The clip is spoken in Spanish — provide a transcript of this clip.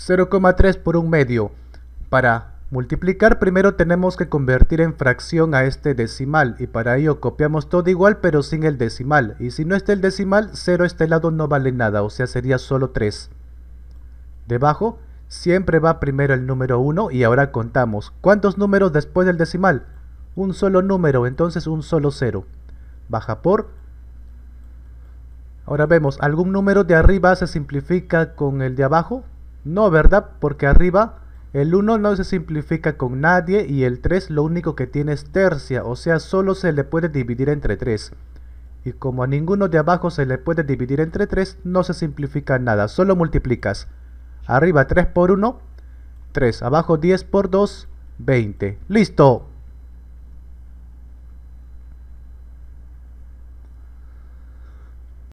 0,3 por un medio. Para multiplicar primero tenemos que convertir en fracción a este decimal y para ello copiamos todo igual pero sin el decimal. Y si no está el decimal, 0 este lado no vale nada, o sea sería solo 3. Debajo siempre va primero el número 1 y ahora contamos. ¿Cuántos números después del decimal? Un solo número, entonces un solo 0. Baja por Ahora vemos, algún número de arriba se simplifica con el de abajo. No, ¿verdad? Porque arriba el 1 no se simplifica con nadie y el 3 lo único que tiene es tercia, o sea, solo se le puede dividir entre 3. Y como a ninguno de abajo se le puede dividir entre 3, no se simplifica nada, solo multiplicas. Arriba 3 por 1, 3. Abajo 10 por 2, 20. ¡Listo!